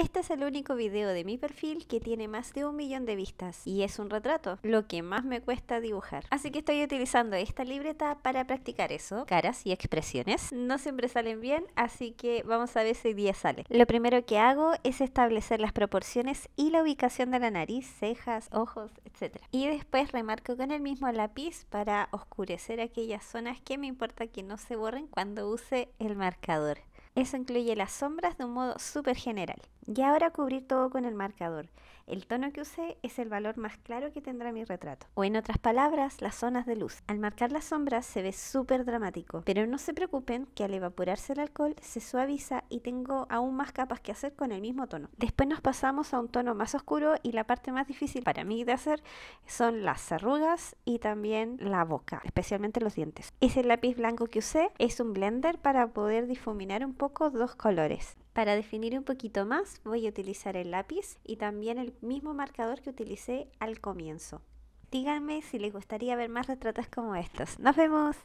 Este es el único video de mi perfil que tiene más de un millón de vistas y es un retrato, lo que más me cuesta dibujar. Así que estoy utilizando esta libreta para practicar eso, caras y expresiones. No siempre salen bien, así que vamos a ver si hoy día sale. Lo primero que hago es establecer las proporciones y la ubicación de la nariz, cejas, ojos, etc. Y después remarco con el mismo lápiz para oscurecer aquellas zonas que me importa que no se borren cuando use el marcador. Eso incluye las sombras de un modo súper general. Y ahora cubrir todo con el marcador. El tono que usé es el valor más claro que tendrá mi retrato. O en otras palabras, las zonas de luz. Al marcar las sombras se ve súper dramático. Pero no se preocupen que al evaporarse el alcohol se suaviza y tengo aún más capas que hacer con el mismo tono. Después nos pasamos a un tono más oscuro y la parte más difícil para mí de hacer son las arrugas y también la boca, especialmente los dientes. Ese lápiz blanco que usé. Es un blender para poder difuminar un poco dos colores. Para definir un poquito más voy a utilizar el lápiz y también el mismo marcador que utilicé al comienzo. Díganme si les gustaría ver más retratos como estos. ¡Nos vemos!